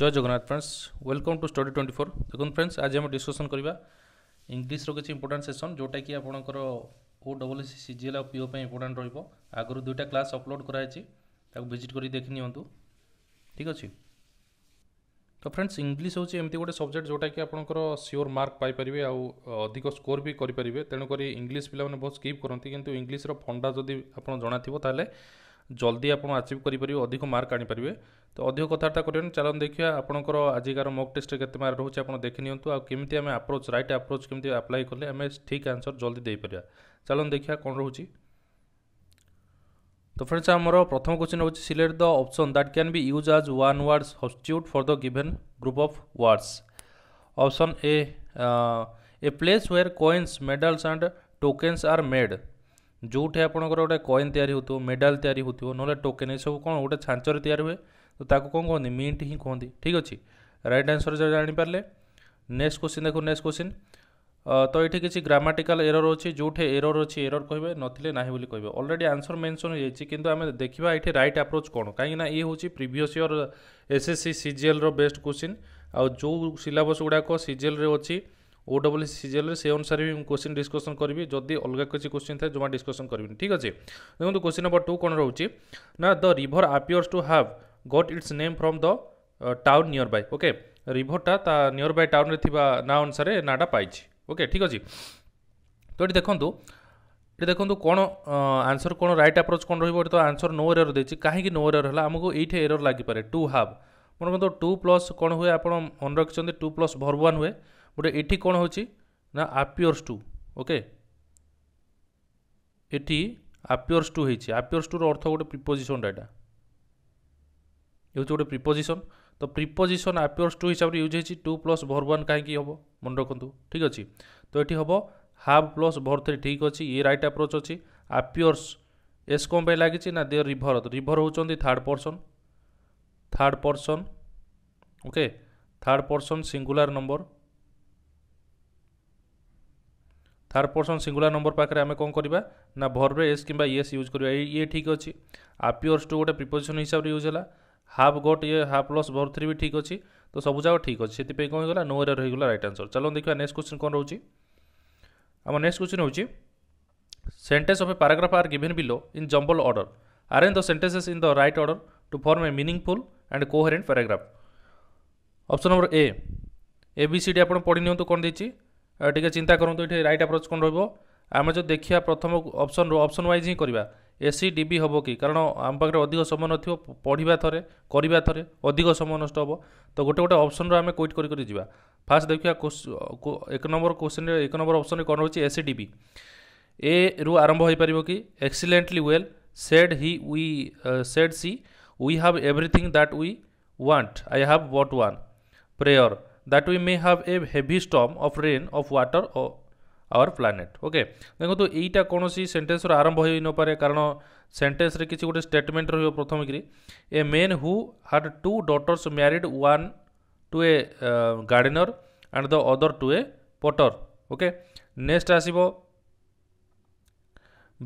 Joy Jagannath friends welcome to study twenty four ଦେଖନ୍ତୁ friends ଆଜି ଆମେ ଡିସ୍କସନ୍ କରିବା ଇଂଲିଶର କିଛି ଇମ୍ପୋର୍ଟାଣ୍ଟ ସେସନ୍ ଯେଉଁଟାକି ଆପଣଙ୍କର O double C C G L ଆଉ ପିଓ ପାଇଁ ଇମ୍ପୋର୍ଟାଣ୍ଟ ରହିବ ଆଗରୁ ଦୁଇଟା କ୍ଲାସ୍ ଅପଲୋଡ଼ କରାଯାଇଛି ତାକୁ ଭିଜିଟ୍ କରି ଦେଖି ନିଅନ୍ତୁ ଠିକ୍ ଅଛି ତ ଫ୍ରେଣ୍ଡସ୍ ଇଂଲିଶ ହେଉଛି ଏମିତି ଗୋଟେ ସବଜେକ୍ଟ ଯେଉଁଟାକି ଆପଣଙ୍କର ସିଓର ମାର୍କ ପାଇପାରିବେ ଆଉ ଅଧିକ ସ୍କୋର ବି କରିପାରିବେ ତେଣୁକରି ଇଂଲିଶ ପିଲାମାନେ ବହୁତ ସ୍କିପ୍ କରନ୍ତି କିନ୍ତୁ ଇଂଲିଶର ଫଣ୍ଡା ଯଦି ଆପଣ ଜଣାଥିବ ତାହେଲେ ଜଲ୍ଦି ଆପଣ ଆଚିଭ୍ କରିପାରିବେ ଅଧିକ ମାର୍କ ଆଣିପାରିବେ ତ ଅଧିକ କଥାବାର୍ତ୍ତା କରିବେନି ଚାଲନ୍ତୁ ଦେଖିବା ଆପଣଙ୍କର ଆଜିକାର ମକ୍ ଟେଷ୍ଟରେ କେତେ ମାର୍କ ରହୁଛି ଆପଣ ଦେଖି ନିଅନ୍ତୁ ଆଉ କେମିତି ଆମେ ଆପ୍ରୋଚ୍ ରାଇଟ୍ ଆପ୍ରୋଚ୍ କେମିତି ଆପ୍ଲାଏ କଲେ ଆମେ ଠିକ୍ ଆନ୍ସର୍ ଜଲ୍ଦି ଦେଇପାରିବା ଚାଲନ୍ତୁ ଦେଖିବା କ'ଣ ରହୁଛି ତ ଫ୍ରେଣ୍ଡସ୍ ଆମର ପ୍ରଥମ କ୍ୱେଶ୍ଚିନ୍ ହେଉଛି select the option that can be use as one words substitute for the given group of words option A A place where coins medals and tokens are made ଯେଉଁଠି ଆପଣଙ୍କର ଗୋଟେ କଏନ୍ ତିଆରି ହେଉଥିବ medal ତିଆରି ହେଉଥିବ ନହେଲେ token ଏସବୁ କ'ଣ ଗୋଟେ ଛାଞ୍ଚରେ ତିଆରି ହୁଏ ତ ତାକୁ କ'ଣ କୁହନ୍ତି ମିଣ୍ଟ ହିଁ କୁହନ୍ତି ଠିକ୍ ଅଛି ରାଇଟ୍ ଆନ୍ସର୍ ଜାଣିପାରିଲେ ନେକ୍ସଟ କୋଶ୍ଚିନ୍ ଦେଖୁ ନେକ୍ସଟ କୋଶ୍ଚିନ୍ ତ ଏଠି କିଛି ଗ୍ରାମାଟିକାଲ ଏରର୍ ଅଛି ଯେଉଁଠି ଏରର ଅଛି ଏରର କହିବେ ନଥିଲେ ନାହିଁ ବୋଲି କହିବେ ଅଲରେଡ଼ି ଆନ୍ସର୍ ମେନ୍ସନ୍ ହେଇଯାଇଛି କିନ୍ତୁ ଆମେ ଦେଖିବା ଏଠି ରାଇଟ୍ ଆପ୍ରୋଚ୍ କ'ଣ କାହିଁକିନା ଇଏ ହେଉଛି previous year S S C ସିଜିଏଲ୍ର ବେଷ୍ଟ କୋଶ୍ଚିନ୍ ଆଉ ଯେଉଁ ସିଲାବସ୍ ଗୁଡ଼ାକ ସିଜିଏଲ୍ରେ ଅଛି ଓ ଡବ୍ଲ୍ୟୁ ସିଜିଏଲ୍ରେ ସେ ଅନୁସାରେ ବି ମୁଁ କୋଶ୍ଚିନ୍ ଡିସ୍କସନ୍ କରିବି ଯଦି ଅଲଗା କିଛି କୋଶ୍ଚିନ୍ ଥାଏ ଜମା ଡିସ୍କସନ୍ କରିବିନି ଠିକ୍ ଅଛି ଦେଖନ୍ତୁ କୋଶ୍ଚିନ୍ ନମ୍ବର ଟୁ କ'ଣ ରହୁଛି ନା the river appears to have got its name from the uh, town nearby okay রিভরটা তা নিয়র বাই টাউনরে থিবা না অনুসারে নাটা পাইছি ওকে ঠিক আছে তো এটি দেখন্তু এটি দেখন্তু কোন আনসর কোন রাইট আপ্রোচ কোন রহিব এটি তো আনসর নো এরর দেইছি কাহিকি নো এরর হলা আমাকে এইঠে এরর লাগি পারে টু হাভ মনে করতো টু প্লস কোণ হুয়ে আপনার মনে রাখছেন টু প্লস ভরবান হুয়ে গোটে এটি কোণ হচ্ছে না আপিওর্স টু ওকে এটি আপিওর্স টু হয়েছে আপিওর্স টুর অর্থ গোটে প্রিপোজিশনটা এটা ହେଉଛି ଗୋଟେ ପ୍ରିପୋଜିସନ୍ ତ ପ୍ରିପୋଜିସନ୍ ଆପିୟର୍ସ ଟୁ ହିସାବରେ ୟୁଜ୍ ହେଇଛି ଟୁ ପ୍ଲସ୍ ଭର୍ ୱାନ୍ କାହିଁକି ହେବ ମନେ ରଖନ୍ତୁ ଠିକ୍ ଅଛି ତ ଏଠି ହେବ ହାଫ୍ ପ୍ଲସ୍ ଭର୍ ଥ୍ରୀ ଠିକ୍ ଅଛି ଇଏ ରାଇଟ୍ ଆପ୍ରୋଚ୍ ଅଛି ଆପିୟର୍ସ ଏସ୍ କ'ଣ ପାଇଁ ଲାଗିଛି ନା ଦିଅର ରିଭର ରିଭର ହେଉଛନ୍ତି third person third person okay third person singular number third person singular number পাখে আমি কম করা না ভর্বে এস কিংবা ইয়েস ইউজ করা ইয়ে ঠিক অছি আপিওর্স টু গোটে প্রিপোজিশন হিসাবে ইউজ হল ହାଫ୍ ଗୋଟ୍ ଇଏ ହାଫ୍ ପ୍ଲସ୍ ଭୋର୍ ଥ୍ରୀ ବି ଠିକ୍ ଅଛି ତ ସବୁଯାକ ଠିକ୍ ଅଛି ସେଥିପାଇଁ କ'ଣ ହେଇଗଲା ନୋ ଏରର୍ ହେଇଗଲା ରାଇଟ୍ ଆନ୍ସର୍ ଚାଲନ୍ତୁ ଦେଖିବା ନେକ୍ସଟ କ୍ୱେଶ୍ଚିନ୍ କ'ଣ ରହୁଛି ଆମ ନେକ୍ସଟ କ୍ୱେଶ୍ଚିନ୍ ହେଉଛି sentence of a paragraph are given below in jumbled order arrange the sentences in the right order to form a meaningful and coherent paragraph option number A A B C D ଆପଣ ପଢ଼ି ନିଅନ୍ତୁ କ'ଣ ଦେଇଛି ଟିକେ ଚିନ୍ତା କରନ୍ତୁ ଏଠି right approach କ'ଣ ରହିବ ଆମେ ଯଦି ଦେଖିବା ପ୍ରଥମ ଅପସନ୍ରୁ ଅପସନ୍ ୱାଇଜ୍ ହିଁ କରିବା ଏସି ଡିବି ହେବ କି କାରଣ ଆମ ପାଖରେ ଅଧିକ ସମୟ ନଥିବ ପଢ଼ିବା ଥରେ କରିବା ଥରେ ଅଧିକ ସମୟ ନଷ୍ଟ ହେବ ତ ଗୋଟେ ଗୋଟେ ଅପସନ୍ରୁ ଆମେ କୋଇଟ୍ କରି କରି ଯିବା ଫାର୍ଷ୍ଟ ଦେଖିବା ଏକ ନମ୍ବର କୋଶ୍ଚିନ୍ରେ ଏକ ନମ୍ବର ଅପସନ୍ରେ କ'ଣ ରହୁଛି ଏସି ଡିବି ଏରୁ ଆରମ୍ଭ ହୋଇପାରିବ କି excellently well said he we said she we have everything that we want I have but one prayer that we may have a heavy storm of rain of water our planet okay দেখুন এইটা কোণী সেটেন্সর আরম্ভ হয়ে নপরে কারণ সেটেন্সরে কিছু গোটে statement রহব প্রথম কি a man who had two daughters married one to a gardener and the other to a potter okay next আসব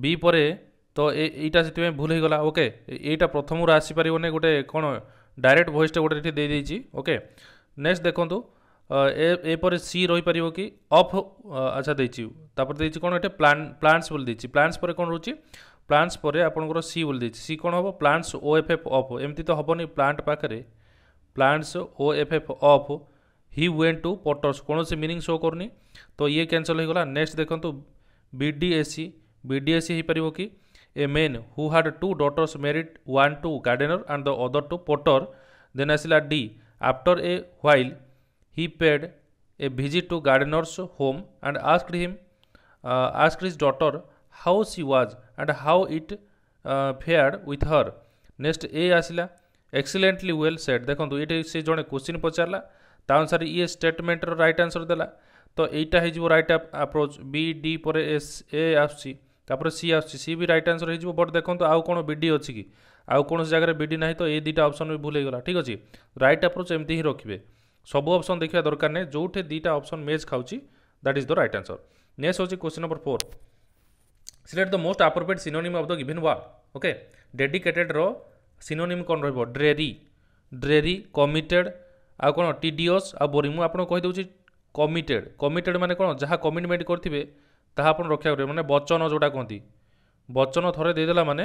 বি পরে তো এইটা সেপাই ভুল হয়ে গলা ওকে এইটা প্রথমর আসিপার গোটে কোণ ডাইরেক্ট ভয়েসটা গোটে এটি দিয়ে দিয়েছি ওকে নেক্সট দেখুন ଏପରି ସି ରହିପାରିବ କି ଅଫ୍ ଆଚ୍ଛା ଦେଇଛି ତାପରେ ଦେଇଛି କ'ଣ ଏଠି ପ୍ଲାଣ୍ଟସ୍ ବୋଲି ଦେଇଛି ପ୍ଲାଣ୍ଟସ୍ ପରେ କ'ଣ ରହୁଛି ପ୍ଲାଣ୍ଟସ୍ ପରେ ଆପଣଙ୍କର ସି ବୋଲି ଦେଇଛି ସି କ'ଣ ହେବ ପ୍ଲାଣ୍ଟସ୍ ଓ ଏଫ୍ ଏଫ୍ ଅଫ୍ ଏମିତି ତ ହେବନି ପ୍ଲାଣ୍ଟ ପାଖରେ ପ୍ଲାଣ୍ଟସ୍ ଓ ଏଫ୍ ଏଫ୍ ଅଫ୍ ହି ୱେନ୍ ଟୁ ପଟର୍ସ କୌଣସି ମିନିଂ ଶୋ କରୁନି ତ ଇଏ କ୍ୟାନସଲ୍ ହୋଇଗଲା ନେକ୍ସଟ ଦେଖନ୍ତୁ B D A C B D A C ହୋଇପାରିବ କି a man who had two daughters married one to gardener and the other to potter then ଆସିଲା D after a while he paid a visit to gardener's home and asked him uh, asked his daughter how she was and how it uh, fared with her next a ଆସିଲା ଏକ୍ସିଲେଣ୍ଟଲି well set ଦେଖନ୍ତୁ ଏଇଠି ସେ ଜଣେ question ପଚାରିଲା ତା ଅନୁସାରେ ଇଏ ଷ୍ଟେଟମେଣ୍ଟର right answer ଦେଲା ତ ଏଇଟା ହେଇଯିବ ରାଇଟ୍ ଆପ୍ରୋଚ୍ ବି ଡି ପରେ ଏସ୍ ଏ ଆସୁଛି ତାପରେ ସି ଆସୁଛି ସି ବି ରାଇଟ୍ ଆନ୍ସର୍ ହେଇଯିବ ବଟ୍ ଦେଖନ୍ତୁ ଆଉ କ'ଣ ବି ଡି ଅଛି କି ଆଉ କୌଣସି ଜାଗାରେ ବି ଡି ନାହିଁ ତ ଏଇ ଦୁଇଟା ଅପସନ୍ ବି ଭୁଲ ହେଇଗଲା ଠିକ୍ ଅଛି ରାଇଟ୍ ଆପ୍ରୋଚ୍ ଏମିତି ହିଁ ରଖିବେ সবু অপসন দেখা দরকার নেই যেটি দুইটা অপসন মেজ খাওছি that is the right answer next হচ্ছে question number four select the most appropriate synonym of the given word okay ডেডিকেটেড্র সিনোনিম কণ রহব ড্রেরি ড্রেরি কমিটেড ଆଉ କ'ଣ ଟିଡ଼ିଓସ୍ ଆଉ ବୋରିଂ ମୁଁ ଆପଣଙ୍କୁ କହିଦେଉଛି କମିଟେଡ଼୍ କମିଟେଡ଼୍ ମାନେ କ'ଣ ଯାହା କମିଟମେଣ୍ଟ କରିଥିବେ ତାହା ଆପଣ ରକ୍ଷା କରିବେ ମାନେ ବଚନ ଯେଉଁଟା କୁହନ୍ତି ବଚନ ଥରେ ଦେଇଦେଲା ମାନେ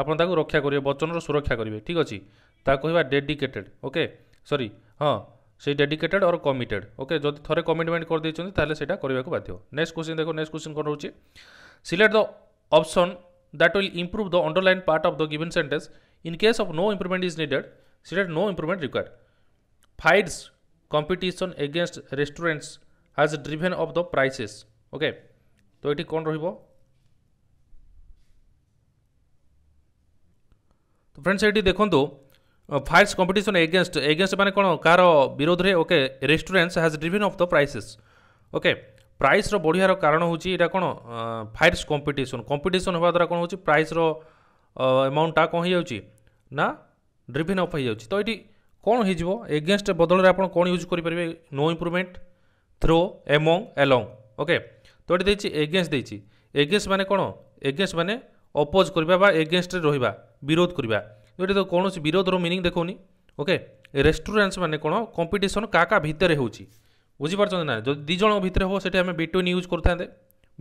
ଆପଣ ତାକୁ ରକ୍ଷା କରିବେ ବଚନର ସୁରକ୍ଷା କରିବେ ଠିକ୍ ଅଛି ତାହା କହିବା ଡେଡିକେଟେଡ଼୍ ଓକେ ସରି ହଁ সেই ডেডিকেটেড অর কমিটেড ওকে যদি থরে কমিটমেন্ট করেদেছেন তাহলে সেটা করা বাধ্য নেক্সট কোশ্চিন দেখো নেক্সট কোশ্চিন কোণ রয়েছে select the option that will improve the underlined part of the given sentence in case of no improvement is needed select no improvement required fights competition against restaurants has driven off the prices okay তো এটি কোণ রহব তো friends এটি দেখুন fights competition against against মানে কোন কার বিরোধে okay restaurants has driven off the prices okay ପ୍ରାଇସ୍ର ବଢ଼ିବାର କାରଣ ହେଉଛି ଏଇଟା କ'ଣ ଫାଇଟ୍ସ କମ୍ପିଟିସନ୍ କମ୍ପିଟିସନ୍ ହେବା ଦ୍ୱାରା କ'ଣ ହେଉଛି ପ୍ରାଇସ୍ର ଆମାଉଣ୍ଟଟା କ'ଣ ହେଇଯାଉଛି ନା ଡ୍ରିଭିନ୍ ଅଫ୍ ହେଇଯାଉଛି ତ ଏଇଠି କ'ଣ ହେଇଯିବ ଏଗେନଷ୍ଟ ବଦଳରେ ଆପଣ କ'ଣ ୟୁଜ୍ କରିପାରିବେ no improvement through among along okay ତ ଏଠି ଦେଇଛି ଏଗେନଷ୍ଟ ଦେଇଛି ଏଗେନଷ୍ଟ ମାନେ କ'ଣ ଏଗେନଷ୍ଟ ମାନେ ଅପୋଜ୍ କରିବା ବା ଏଗେନଷ୍ଟରେ ରହିବା ବିରୋଧ କରିବା ଯେଉଁଠି ତ କୌଣସି ବିରୋଧର ମିନିଂ ଦେଖାଉନି ଓକେ ରେଷ୍ଟୁରାଣ୍ଟସ୍ ମାନେ କ'ଣ କମ୍ପିଟିସନ୍ କାହା କାହା ଭିତରେ ହେଉଛି ବୁଝିପାରୁଛନ୍ତି ନା ଯଦି ଦୁଇ ଜଣଙ୍କ ଭିତରେ ହେବ ସେଠି ଆମେ ବିଟୁଇନ୍ ୟୁଜ୍ କରିଥାନ୍ତେ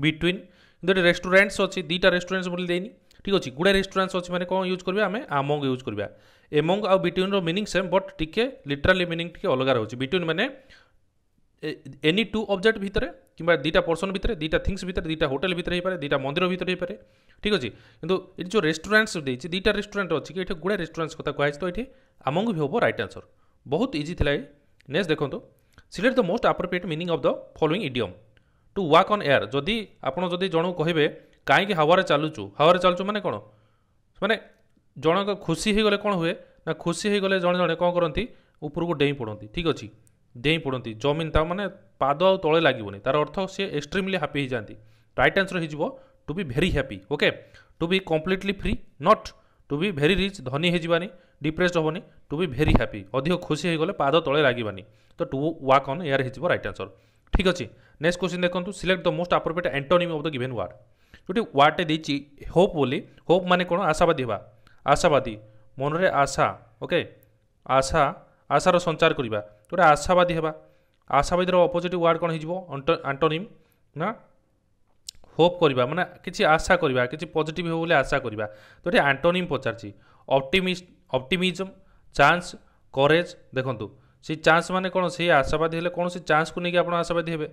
ବିଟୁଇନ୍ କିନ୍ତୁ ଏଠି ରେଷ୍ଟୁରାଣ୍ଟସ୍ ଅଛି ଦୁଇଟା ରେଷ୍ଟୁରାଣ୍ଟସ୍ ବୋଲି ଦେଇନି ଠିକ୍ ଅଛି ଗୁଡ଼ାଏ ରେଷ୍ଟୁରାଣ୍ଟସ୍ ଅଛି ମାନେ କ'ଣ ୟୁଜ୍ କରିବା ଆମେ ଆମଙ୍ଗ ୟୁଜ୍ କରିବା ଏମଙ୍ଗ ଆଉ ବିଟ୍ୱିନ୍ର ମିନିଂ ସେମ୍ ବଟ୍ ଟିକେ ଲିଟରାଲି ମିନିଂ ଟିକେ ଅଲଗା ରହୁଛି ବିଟୁଇନ୍ ମାନେ এনি টু অবজেক্ট ভিতরে কিংবা দুইটা পর্সন ভিতরে দুইটা থিংস ভিতরে দুইটা হোটেল ভিতরে হইপারে দুইটা মন্দির ভিতরে হইপারে ঠিক আছে কিন্তু এটি যে রেস্টুরান্টস দিয়েছি দুইটা রেস্টুরান্ট অছি এটি গুড়া রেস্টুরান্টস কথা কুহাইছে তো এটি আমি ভি হব রাইট আনসর বহু ইজি লাগে নেক্সট দেখুন select the most appropriate meaning of the following idiom to walk on air যদি আপনার যদি জন কহবে কাইকি হাওয়ারে চালুচু হাওয়ারে চালুচু মানে কোণ মানে জনক খুশি হয়ে গেলে কোণ হুয়ে না খুশি হয়ে গেলে জন জন কোণ করতে উপরকু ডেଇଁ পড়তে ঠিক আছে ଡେଇଁ ପଡ଼ନ୍ତି ଜମିନ୍ ମାନେ ପାଦ ଆଉ ତଳେ ଲାଗିବନି ତାର ଅର୍ଥ ସିଏ ଏକ୍ସଟ୍ରିମଲି ହାପି ହେଇଯାଆନ୍ତି ରାଇଟ୍ ଆନ୍ସର୍ ହେଇଯିବ to be very happy okay to be completely free not to be very rich ଧନୀ ହେଇଯିବାନି ଡିପ୍ରେସ୍ଡ ହେବନି ଟୁ ବି ଭେରି ହାପି ଅଧିକ ଖୁସି ହେଇଗଲେ ପାଦ ତଳେ ଲାଗିବାନି ତ ଟୁ ୱାକ୍ ଅନ୍ ଏୟାର ହେଇଯିବ ରାଇଟ୍ ଆନ୍ସର୍ ଠିକ୍ ଅଛି ନେକ୍ସଟ କୋଶ୍ଚିନ୍ ଦେଖନ୍ତୁ select the most appropriate antonym of the given word ଗୋଟେ ୱାର୍ଡ଼ଟେ ଦେଇଛି ହୋପ୍ ବୋଲି ହୋପ୍ ମାନେ କ'ଣ ଆଶାବାଦୀ ହେବା ଆଶାବାଦୀ ମନରେ ଆଶା ଓକେ ଆଶା ଆଶାର ସଞ୍ଚାର କରିବା ଯେଉଁଟା ଆଶାବାଦୀ ହେବା ଆଶାବାଦୀର ଅପୋଜିଟ୍ ୱାର୍ଡ଼ କ'ଣ ହେଇଯିବ ଆଣ୍ଟୋନିମ୍ ନା ହୋପ୍ କରିବା ମାନେ କିଛି ଆଶା କରିବା କିଛି ପଜିଟିଭ୍ ହେବ ବୋଲି ଆଶା କରିବା ତ ଏଠି ଆଣ୍ଟୋନିମ୍ ପଚାରିଛି ଅପ୍ଟିମିଷ୍ଟ ଅପ୍ଟିମିଜମ୍ ଚାନ୍ସ କରେଜ୍ ଦେଖନ୍ତୁ ସେ ଚାନ୍ସ ମାନେ କ'ଣ ସେ ଆଶାବାଦୀ ହେଲେ କ'ଣ ସେ ଚାନ୍ସକୁ ନେଇକି ଆପଣ ଆଶାବାଦୀ ହେବେ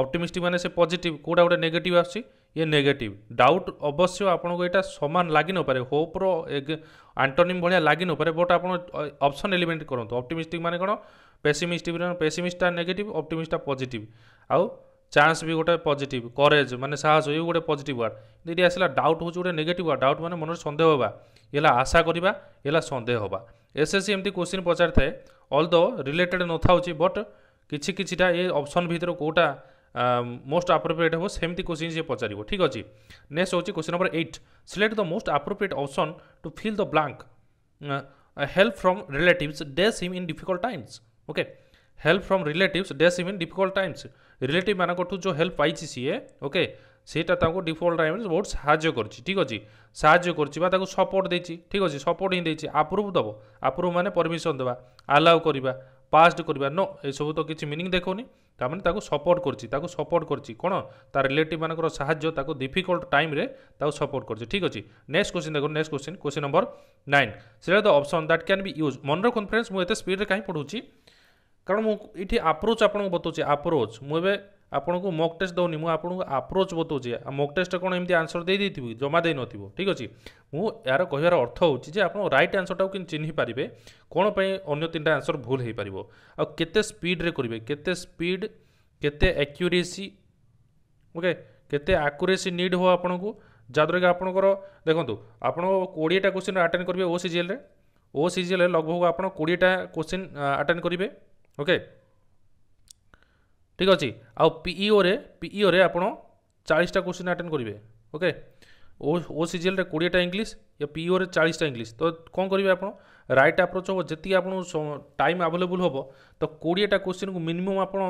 ଅପ୍ଟିମିଷ୍ଟ ମାନେ ସେ ପଜିଟିଭ୍ କେଉଁଟା ଗୋଟେ ନେଗେଟିଭ୍ ଆସୁଛି ইয়ে নেগেটিভ ডাউট অবশ্য আপনার এটা সমান লাগি নপরে হোপ্র আন্টোনিম ভাগ লাগি নপরে বট আপনার অপশন এলিমেন্ট করতো অপটিমিস্টিক মানে কোণ পেসিমিস্টিক পেসিমিস্টটা নেগেটিভ অপটিমিস্টটা পজিটিভ আউ চান্স বি গোটে পজিটিভ করেজ মানে সাহস ইয়ে গোটে পজিটিভ ওয়ার্ড কিন্তু এটি আসলে ডাউট হচ্ছে গোটে নেগেটিভ ওয়ার্ড ডাউট মানে মনের সন্দেহ হওয়া এলা আশা করা এলা সন্দেহ হওয়া এসএসসি এমতি কোশ্চিন পচারি থাকে অলদো রিলেটেড নথাউছি বট কিছু কিছুটা এ অপশন ভিতর কোটা ମୋଷ୍ଟ ଆପ୍ରୋପ୍ରିଏଟ୍ ହେବ ସେମିତି କୋଶ୍ଚିନ୍ ସିଏ ପଚାରିବ ଠିକ୍ ଅଛି ନେକ୍ସଟ ହେଉଛି question number eight select the most appropriate option to fill the blank help from relatives does him in difficult times okay help from relatives does him in difficult times ରିଲେଟିଭ୍ମାନଙ୍କଠୁ ଯେଉଁ help ପାଇଛି ସିଏ okay ସେଇଟା ତାଙ୍କୁ default ଟାଇମ୍ରେ ବହୁତ ସାହାଯ୍ୟ କରିଛି ଠିକ୍ ଅଛି ସାହାଯ୍ୟ କରିଛି ବା ତାକୁ ସପୋର୍ଟ ଦେଇଛି ଠିକ୍ ଅଛି ସପୋର୍ଟ ହିଁ ଦେଇଛି ଆପ୍ରୁଭ୍ ଦେବ ଆପ୍ରୁଭ୍ ମାନେ ପରମିସନ୍ ଦେବା ଆଲାଉ କରିବା ପାସ୍ଡ କରିବା ନୋ ଏସବୁ ତ କିଛି ମିନିଂ ଦେଖାଉନି ତାମାନେ ତାକୁ ସପୋର୍ଟ କରୁଛି ତାକୁ ସପୋର୍ଟ କରୁଛି କ'ଣ ତା ରିଲେଟିଭମାନଙ୍କର ସାହାଯ୍ୟ ତାକୁ ଡିଫିକଲ୍ଟ ଟାଇମ୍ରେ ତାକୁ ସପୋର୍ଟ କରୁଛି ଠିକ୍ ଅଛି ନେକ୍ସଟ କୋଶ୍ଚିନ୍ ଦେଖନ୍ତୁ next question question number nine ସେଇଟା ତ option that can be use ମନର କନଫରେନ୍ସ ମୁଁ ଏତେ ସ୍ପିଡ୍ରେ କାହିଁ ପଢ଼ୁଛି କାରଣ ମୁଁ ଏଠି ଆପ୍ରୋଚ୍ ଆପଣଙ୍କୁ ବତାଉଛି ଆପ୍ରୋଚ୍ ମୁଁ ଏବେ ଆପଣଙ୍କୁ ମକ୍ ଟେଷ୍ଟ ଦେଉନି ମୁଁ ଆପଣଙ୍କୁ ଆପ୍ରୋଚ୍ ବତାଉଛି ଆଉ ମକ୍ ଟେଷ୍ଟରେ କ'ଣ ଏମିତି ଆନ୍ସର ଦେଇଦେଇଥିବି ଜମା ଦେଇନଥିବ ଠିକ୍ ଅଛି ମୁଁ ଏହାର କହିବାର ଅର୍ଥ ହେଉଛି ଯେ ଆପଣ ରାଇଟ୍ ଆନ୍ସର୍ଟାକୁ କେମିତି ଚିହ୍ନି ପାରିବେ କ'ଣ ପାଇଁ ଅନ୍ୟ ତିନିଟା ଆନ୍ସର୍ ଭୁଲ ହୋଇପାରିବ ଆଉ କେତେ ସ୍ପିଡ଼ରେ କରିବେ କେତେ ସ୍ପିଡ଼୍ କେତେ ଆକ୍ୟୁରେସି ଓକେ କେତେ ଆକ୍ୟୁରେସି ନିଡ୍ ହେବ ଆପଣଙ୍କୁ ଯାହାଦ୍ୱାରା କି ଆପଣଙ୍କର ଦେଖନ୍ତୁ ଆପଣ କୋଡ଼ିଏଟା କୋଶ୍ଚିନ୍ ଆଟେଣ୍ଡ କରିବେ ଓ ସିଜିଏଲ୍ରେ ଓ ସିଜିଏଲ୍ରେ ଲଗ୍ଭଗ ଆପଣ କୋଡ଼ିଏଟା କୋଶ୍ଚିନ୍ ଆଟେଣ୍ଡ କରିବେ ଓକେ ঠিক ଅଛି ଆଉ ପିଇଓରେ ପିଇଓରେ ଆପଣ ଚାଳିଶଟା କୋଶ୍ଚିନ୍ ଆଟେଣ୍ଡ କରିବେ ଓକେ ଓ ଓ ସିଜିଏଲ୍ରେ କୋଡ଼ିଏଟା ଇଂଲିଶ ୟା ପିଇଓରେ ଚାଳିଶଟା ଇଂଲିଶ ତ କ'ଣ କରିବେ ଆପଣ ରାଇଟ୍ ଆପ୍ରୋଚ୍ ହେବ ଯେତିକି ଆପଣଙ୍କୁ ଟାଇମ୍ ଆଭେଲେବୁଲ୍ ହେବ ତ କୋଡ଼ିଏଟା କୋଶ୍ଚିନ୍କୁ ମିନିମମ୍ ଆପଣ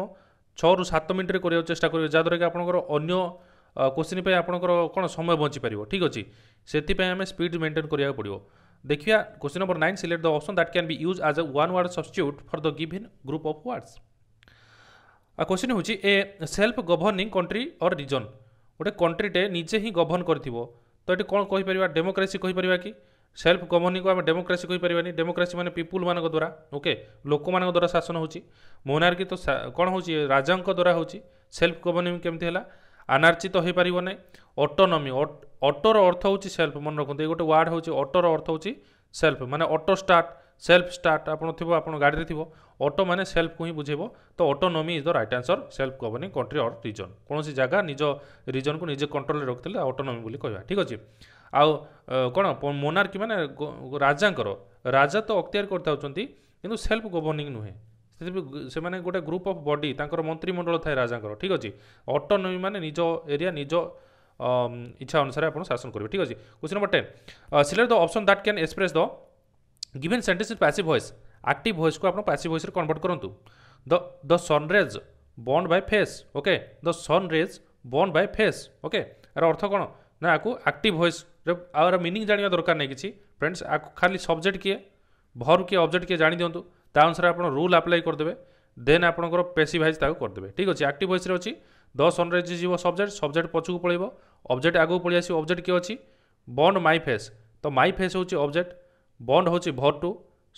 ଛଅରୁ ସାତ ମିନିଟ୍ରେ କରିବାକୁ ଚେଷ୍ଟା କରିବେ ଯାହାଦ୍ୱାରା କି ଆପଣଙ୍କର ଅନ୍ୟ କୋଶ୍ଚିନ୍ ପାଇଁ ଆପଣଙ୍କର କ'ଣ ସମୟ ବଞ୍ଚିପାରିବ ଠିକ୍ ଅଛି ସେଥିପାଇଁ ଆମେ ସ୍ପିଡ୍ ମେଣ୍ଟେନ୍ କରିବାକୁ ପଡ଼ିବ ଦେଖିବା question number nine select the option that can be use as one word substitute for the given group of words question हूँ ए सेल्फ गभर्निंग कंट्री और रिजन गोटे कंट्रीटे निजे ही गभर्न कर तो ये कौन कहीपर डेमोक्रेसी कहीपर कि सेल्फ गभर्निंग को आम डेमोक्रेसी कहीपर डेमोक्रेसी मैंने पीपुल मान द्वारा ओके लोक मान द्वारा शासन होची मोनार्की तो कौन हो राजा द्वारा होची सेल्फ गभर्निंग केमती है ଆନାର୍ଚିତ ହୋଇପାରିବ ନାହିଁ ଅଟୋନୋମି ଅଟୋର ଅର୍ଥ ହେଉଛି ସେଲ୍ଫ ମନେ ରଖନ୍ତୁ ଏଇ ଗୋଟେ ୱାର୍ଡ଼ ହେଉଛି ଅଟୋର ଅର୍ଥ ହେଉଛି ସେଲ୍ଫ ମାନେ ଅଟୋ ଷ୍ଟାର୍ଟ ସେଲ୍ଫ ଷ୍ଟାର୍ଟ ଆପଣ ଥିବ ଆପଣ ଗାଡ଼ିରେ ଥିବ ଅଟୋ ମାନେ ସେଲ୍ଫକୁ ହିଁ ବୁଝେଇବ ତ autonomy is the right answer self governing country or region କୌଣସି ଜାଗା ନିଜ ରିଜନ୍କୁ ନିଜେ କଣ୍ଟ୍ରୋଲରେ ରଖିଥିଲେ ଅଟୋନୋମି ବୋଲି କହିବା ଠିକ୍ ଅଛି ଆଉ କ'ଣ ମୋନାର୍କି ମାନେ ରାଜାଙ୍କର ରାଜା ତ ଅକ୍ତିଆର କରିଥାଉଛନ୍ତି କିନ୍ତୁ ସେଲ୍ଫ ଗଭର୍ଣ୍ଣିଂ ନୁହେଁ ସେମାନେ ଗୋଟେ ଗ୍ରୁପ୍ ଅଫ୍ ବଡି ତାଙ୍କର ମନ୍ତ୍ରିମଣ୍ଡଳ ଥାଏ ରାଜାଙ୍କର ଠିକ୍ ଅଛି ଅଟୋନୋମି ମାନେ ନିଜ ଏରିଆ ନିଜ ଇଚ୍ଛା ଅନୁସାରେ ଆପଣ ଶାସନ କରିବେ ଠିକ୍ ଅଛି question number ten select the option that can express the given sentence in passive voice active ଭଏସ୍କୁ ଆପଣ ପାସିଭ୍ ଭଏସ୍ରେ କନଭର୍ଟ କରନ୍ତୁ the the sunrays burned my face okay the sunrays burned my face okay ଏହାର ଅର୍ଥ କ'ଣ ନା ଆକୁ active ଭଏସ୍ରେ ଆର meaning ଜାଣିବା ଦରକାର ନାହିଁ କିଛି ଫ୍ରେଣ୍ଡସ୍ ଆକୁ ଖାଲି ସବଜେକ୍ଟ କିଏ ଭର୍ କିଏ ଅବଜେକ୍ଟ କିଏ ଜାଣିଦିଅନ୍ତୁ ତା ଅନୁସାରେ ଆପଣ ରୁଲ୍ ଆପ୍ଲାଏ କରିଦେବେ ଦେନ୍ ଆପଣଙ୍କର ପେସିଭାଇଜ୍ ତାକୁ କରିଦେବେ ଠିକ୍ ଅଛି ଆକ୍ଟିଭ୍ ଭଏସ୍ରେ ଅଛି ଦ ସନରେଜ୍ ଯିବ ସବଜେକ୍ଟ ସବଜେକ୍ଟ ପଛକୁ ପଳେଇବ ଅବଜେକ୍ଟ ଆଗକୁ ପଳେଇ ଆସିବ ଅବଜେକ୍ଟ କିଏ ଅଛି ବଣ୍ଡ ମାଇ ଫେସ୍ ତ ମାଇ ଫେସ୍ ହେଉଛି ଅବଜେକ୍ଟ বন্ড ହେଉଛି ଭର୍ ଟୁ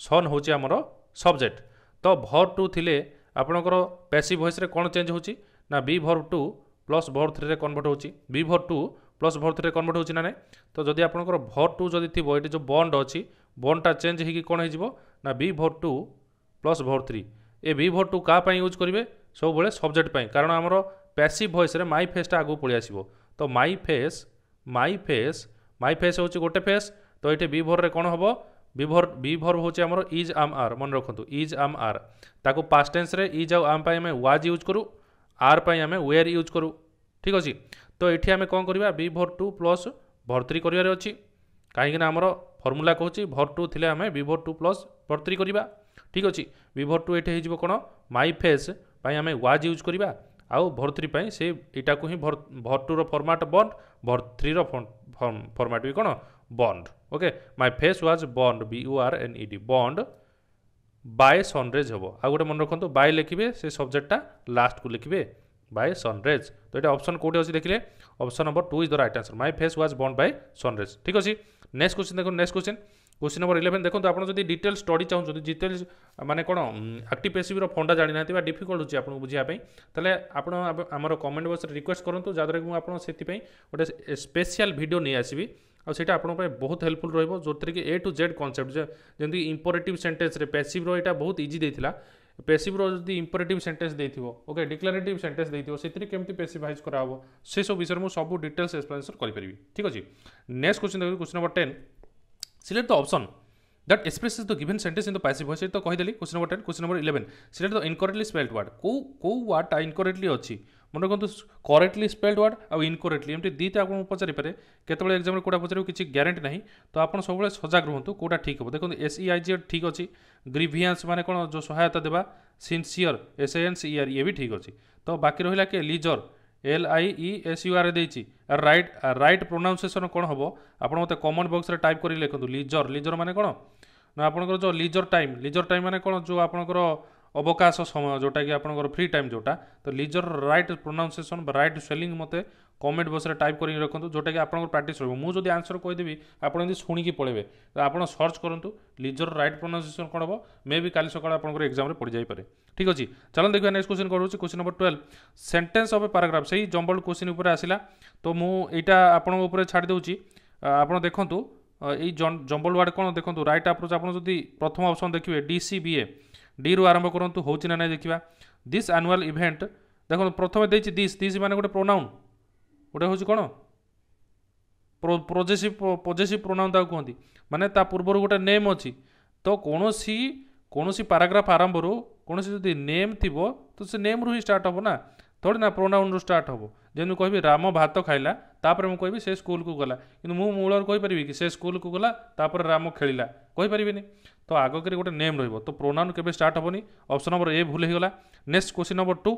ସନ୍ ହେଉଛି ଆମର ସବଜେକ୍ଟ ତ ଭର୍ ଟୁ ଥିଲେ ଆପଣଙ୍କର ପ୍ୟାସିଭ୍ ଭଏସ୍ରେ କ'ଣ ଚେଞ୍ଜ ହେଉଛି ନା be verb two plus verb ଥ୍ରୀରେ କନଭର୍ଟ ହେଉଛି be verb two plus verb ଥ୍ରୀରେ କନଭର୍ଟ ହେଉଛି ନା ନାହିଁ ତ ଯଦି ଆପଣଙ୍କର ଭର୍ ଟୁ ଯଦି ଥିବ ଏଠି ଯେଉଁ ବଣ୍ଡ ଅଛି ବଣ୍ଡଟା ଚେଞ୍ଜ ହେଇକି କ'ଣ ହେଇଯିବ ନା be verb two plus verb three ଏ ବି ଭର୍ ଟୁ କାହା ପାଇଁ ୟୁଜ୍ କରିବେ ସବୁବେଳେ ସବଜେକ୍ଟ ପାଇଁ କାରଣ ଆମର ପ୍ୟାସିଭ୍ ଭଏସ୍ରେ ମାଇ ଫେସ୍ଟା ଆଗକୁ ପଳେଇ ଆସିବ ତ my face my face my face ହେଉଛି ଗୋଟେ ଫେସ୍ ତ ଏଠି ବି ଭୋରରେ କ'ଣ ହେବ ବିଭୋର ବିଭୋର ହେଉଛି ଆମର ଇଜ୍ ଆମ୍ ଆର୍ ମନେ ରଖନ୍ତୁ ଇଜ୍ ଆମ୍ ଆର୍ ତାକୁ ପାଷ୍ଟ ଟେନ୍ସରେ ଇଜ୍ ଆଉ ଆମ୍ ପାଇଁ ଆମେ ୱାଜ୍ ୟୁଜ୍ କରୁ ଆର୍ ପାଇଁ ଆମେ ୱେର୍ ୟୁଜ୍ କରୁ ଠିକ୍ ଅଛି ତ ଏଠି ଆମେ କ'ଣ କରିବା ବିଭୋର ଟୁ ପ୍ଲସ୍ ଭର୍ତ୍ତି କରିବାର ଅଛି କାହିଁକିନା ଆମର ଫର୍ମୁଲା କହୁଛି ଭୋର ଟୁ ଥିଲେ ଆମେ ବିଭୋର ଟୁ ପ୍ଲସ୍ ଭର୍ତ୍ତି କରିବା ଠିକ୍ ଅଛି ବିଭୋର ଟୁ ଏଠି ହେଇଯିବ କ'ଣ ମାଇ ଫେସ୍ ପାଇଁ ଆମେ ୱାଜ୍ ୟୁଜ୍ କରିବା ଆଉ ଭର୍ତ୍ତି ପାଇଁ ସେ ଏଇଟାକୁ ହିଁ ଭର୍ ଟୁର ଫର୍ମାଟ୍ ବଣ୍ଡ ଭର୍ତ୍ରିର ଫର୍ମାଟ୍ ବି କ'ଣ bond okay my face was bond b u r n e d bond by sunrise হব ଆଉ ଗୋଟେ ମନେ ରଖନ୍ତୁ by ଲେଖିବେ ସେ ସବଜେକ୍ଟଟା ଲାଷ୍ଟକୁ ଲେଖିବେ by sunrise ତ ଏଇଟା ଅପସନ୍ କୋଉଠି ଅଛି ଦେଖିଲେ option number two is the right answer my face was burned by sunrays ଠିକ୍ ଅଛି ନେକ୍ସଟ କୋଶ୍ଚିନ୍ ଦେଖନ୍ତୁ next question question number eleven देखो आप डिटेल स्टडी चाहते डिटेल मानने कौन आक्ट पेसीव फंडा जाणी ना डिफिकल्ट होती आपको बुझापी तेल आम कमेंट बक्स रिक्वेस्ट करूँ जहाँ कि आप गोटे स्पेशियाल भिड नहीं आसवि आउ आप बहुत हेल्पफुल रोज जो थी ए टू जेड कनसेप्ट जमी इंपोरेटिव सेन्टेन्स पेसीव रहा बहुत इजी देता पेसीव जो imperative sentence okay declarative sentence देखिए केमी करा हो से सब विषय में सब डिटेल्स एक्सप्लेनेसन करी ठीक अच्छे नेक्स्ट क्वेश्चन देखिए question number ten Select the option that expresses the given sentence in the passive voice. তো କହିଦେଲି question number 10 question number 11 select the incorrectly spelled word କୋଉ କୋଉ word ଟା incorrectly ଅଛି ମନେ କରନ୍ତୁ କରେକ୍ଟଲି ସ୍ପେଲ୍ଡ ୱାର୍ଡ଼ ଆଉ ଇନକରେକ୍ଟଲି ଏମିତି ଦୁଇଟା ଆପଣଙ୍କୁ ପଚାରିପାରେ କେତେବେଳେ ଏକ୍ଜାମ୍ରେ କେଉଁଟା ପଚାରିବ କିଛି ଗ୍ୟାରେଣ୍ଟି ନାହିଁ ତ ଆପଣ ସବୁବେଳେ ସଜାଗ ରୁହନ୍ତୁ କେଉଁଟା ଠିକ୍ ହେବ ଦେଖନ୍ତୁ ଏସ୍ ଇ ଆଇ ଜି ଠିକ୍ ଅଛି ଗ୍ରିଭିଆନ୍ସ ମାନେ କ'ଣ ଯେଉଁ ସହାୟତା ଦେବା sincere S A N C ଇଏ ବି ଠିକ୍ ଅଛି ତ ବାକି ରହିଲା କି leisure L I E S U R ଦେଇଛି ରାଇଟ୍ ରାଇଟ୍ ପ୍ରୋନାଉନ୍ସିଏସନ୍ କ'ଣ ହେବ ଆପଣ ମୋତେ କମେଣ୍ଟ ବକ୍ସରେ ଟାଇପ୍ କରିକି ଲେଖନ୍ତୁ ଲିଜର ଲିଜର ମାନେ କ'ଣ ନା ଆପଣଙ୍କର ଯେଉଁ ଲିଜର ଟାଇମ୍ ଲିଜର ଟାଇମ୍ ମାନେ କ'ଣ ଯେଉଁ ଆପଣଙ୍କର ଅବକାଶ ସମୟ ଯେଉଁଟାକି ଆପଣଙ୍କର ଫ୍ରି ଟାଇମ୍ ଯେଉଁଟା ତ ଲିଜର ରାଇଟ୍ ପ୍ରୋନାଉନ୍ସିଏସନ୍ ବା ରାଇଟ୍ ସ୍ପେଲିଂ ମୋତେ কমেন্ট বক্সরে টাইপ করি ରଖନ୍ତୁ ଯେଉଁଟାକି ଆପଣଙ୍କର ପ୍ରାକ୍ଟିସ୍ ରହିବ ମୁଁ ଯଦି ଆନ୍ସର୍ କହିଦେବି ଆପଣ ଯଦି ଶୁଣିକି ପଳେଇବେ ତ ଆପଣ ସର୍ଚ୍ଚ କରନ୍ତୁ ଲିଜର ରାଇଟ୍ ପ୍ରୋନାଉନ୍ସିଏସନ୍ କ'ଣ ହେବ ମେ ବି କାଲି ସକାଳେ ଆପଣଙ୍କର ଏକ୍ଜାମ୍ରେ ପଡ଼ିଯାଇପାରେ ଠିକ୍ ଅଛି ଚାଲନ୍ତୁ ଦେଖିବା ନେକ୍ସଟ କ୍ୱେଶ୍ଚିନ୍ କରୁଛି question number twelve sentence of a paragraph ସେଇ ଜମ୍ବଲ କ୍ୱେଶ୍ଚିନ୍ ଉପରେ ଆସିଲା ତ ମୁଁ ଏଇଟା ଆପଣଙ୍କ ଉପରେ ଛାଡ଼ି ଦେଉଛି ଆପଣ ଦେଖନ୍ତୁ ଏଇ ଜମ୍ବଲ ୱାର୍ଡ଼ କ'ଣ ଦେଖନ୍ତୁ ରାଇଟ୍ ଆପ୍ରୋଚ୍ ଆପଣ ଯଦି ପ୍ରଥମ ଅପସନ୍ ଦେଖିବେ ଡି ସି ବି ଏ ଡିରୁ ଆରମ୍ଭ କରନ୍ତୁ ହେଉଛି ନା ନାହିଁ ଦେଖିବା ଦିସ୍ ଆନୁଆଲ୍ ଇଭେଣ୍ଟ ଦେଖନ୍ତୁ ପ୍ରଥମେ ଦେଇଛି ଦିସ୍ ଦିସ୍ ମାନେ ଗୋଟେ ପ୍ରୋନାଉନ୍ ଗୋଟେ ହେଉଛି କ'ଣ ପ୍ରୋଜେସିଭ୍ ପୋଜେସିଭ୍ ପ୍ରୋନାଉନ୍ ତାକୁ କୁହନ୍ତି ମାନେ ତା ପୂର୍ବରୁ ଗୋଟେ ନେମ୍ ଅଛି ତ କୌଣସି କୌଣସି ପାରାଗ୍ରାଫ ଆରମ୍ଭରୁ କୌଣସି ଯଦି ନେମ୍ ଥିବ ତ ସେ ନେମ୍ରୁ ହିଁ ଷ୍ଟାର୍ଟ ହେବ ନା ଥୋଡ଼ି ନା ପ୍ରୋନାଉନ୍ରୁ ଷ୍ଟାର୍ଟ ହେବ ଯେମିତି କହିବି ରାମ ଭାତ ଖାଇଲା ତାପରେ ମୁଁ କହିବି ସେ ସ୍କୁଲକୁ ଗଲା କିନ୍ତୁ ମୁଁ ମୂଳରୁ କହିପାରିବି କି ସେ ସ୍କୁଲକୁ ଗଲା ତାପରେ ରାମ ଖେଳିଲା କହିପାରିବିନି ତ ଆଗକରି ଗୋଟେ ନେମ୍ ରହିବ ତ ପ୍ରୋନାଉନ୍ କେବେ ଷ୍ଟାର୍ଟ ହେବନି ଅପସନ୍ ନମ୍ବର ଏ ଭୁଲ ହେଇଗଲା next question number two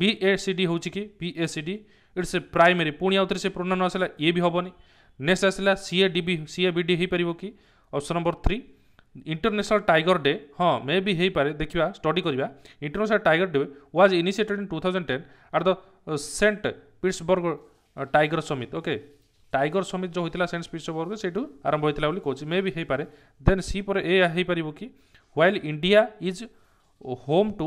B A C D ହେଉଛି କି B A C D its a primary ପୁଣି ଆଉଥରେ ସେ ପୁରୁଣା ନ ଆସିଲା ଇଏ ବି ହେବନି ନେକ୍ସଟ ଆସିଲା ସିଏ ଡି ବି ସିଏ ବି ଡି ହେଇପାରିବ କି option number three international tiger day ହଁ ମେ ବି ହେଇପାରେ ଦେଖିବା ଷ୍ଟଡ଼ି କରିବା international tiger day was initiated in two thousand ten at the saint Petersburg tiger summit okay tiger summit जो होता सेंट स्पीच वर्ग से आरंभ होता है कहे मे भी हो पारे देन सी पर ए हो पार कि while India is home to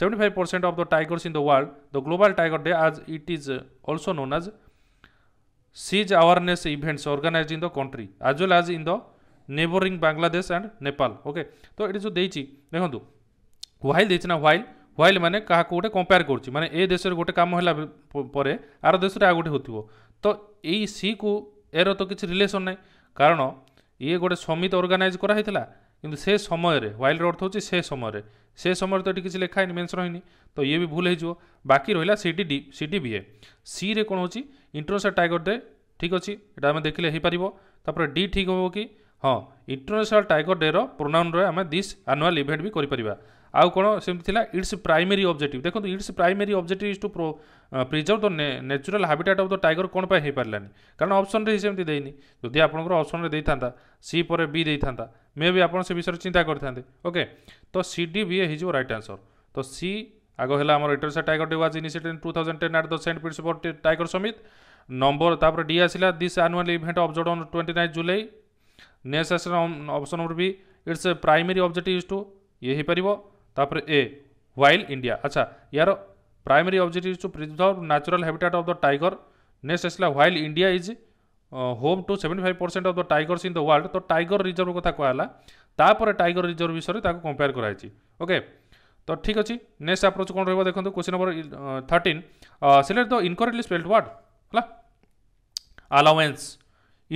75% of the tigers in the world, the Global Tiger Day, as it is also known as, siege awareness events organized in the country as well as in the neighboring Bangladesh and Nepal. Okay, so it is a তো এটা ଯେଉଁ ଦେଇଛି while while ଦେଇଛି ନା while while ମାନେ କାହାକୁ ଗୋଟେ compare କରୁଛି ମାନେ ଏ ଦେଶରେ ଗୋଟେ କାମ ହେଲା ପରେ ଆର ଦେଶରେ ଆଉ ଗୋଟେ ହେଉଥିବ ତ ଏଇ ସିକୁ ଏର ତ କିଛି ରିଲେସନ୍ ନାହିଁ କାରଣ ଇଏ ଗୋଟେ ସମିତି ଅର୍ଗାନାଇଜ୍ କରାହେଇଥିଲା କିନ୍ତୁ ସେ ସମୟରେ ହ୍ୱାଇଲ୍ର ଅର୍ଥ ହେଉଛି ସେ ସମୟରେ সে সময় তো এটি কিছু লেখা হয়নি মেনশন হয়নি তো ইয়ে বি ভুল হয়েযিব বাকি রহিলা সিডি ডি সিডি বিএ সিরে কোণ হচ্ছে ইন্টরন্যাশনাল টাইগর ডে ঠিক আছে এটা আমি দেখলে হয়েপার তাপরে ডি ঠিক হব কি হ্যাঁ ইন্টরন্যাশনাল টাইগর ডে রোনাউন্রে আমি দিস আনুয়াল ইভেন্ট বি করে ଆଉ କ'ଣ ସେମିତି ଥିଲା ଇଟ୍ସ ପ୍ରାଇମେରୀ ଅବଜେକ୍ଟିଭ୍ ଦେଖନ୍ତୁ its primary objective is to preserve the natural habitat of the tiger କ'ଣ ପାଇଁ ହେଇପାରିଲାନି କାରଣ ଅପସନ୍ରେ ସେମିତି ଦେଇନି ଯଦି ଆପଣଙ୍କର ଅପସନ୍ରେ ଦେଇଥାନ୍ତା ସି ପରେ ବି ଦେଇଥାନ୍ତା ମେ ବି ଆପଣ ସେ ବିଷୟରେ ଚିନ୍ତା କରିଥାନ୍ତେ ଓକେ ତ ସି ଡି ବି ହେଇଯିବ ରାଇଟ୍ ଆନ୍ସର୍ ତ ସି ଆଗ ହେଲା ଆମର international tiger day was initiated two thousand ten at the saint Petersburg tiger summit number ତାପରେ ଡି ଆସିଲା this annual event observe on twenty nine July next ଆସିଲା option number B its primary objective is to ଇଏ ହେଇପାରିବ তাপরে A while India আচ্ছা ইয়ার primary objective to preserve natural habitat of the tiger next আসলা while India is home to seventy five percent of the টাইগর্স in the world তো tiger reserve কথা কুহলা তাপরে টাইগর রিজর্ভ বিষয়ে তাকে কম্পেয়ার করা হয়েছে ওকে তো ঠিক আছে নেক্সট আপ্রোচ কোণ রহব দেখুন question number thirteen select the incorrectly spelled word হলা আলাওয়েন্স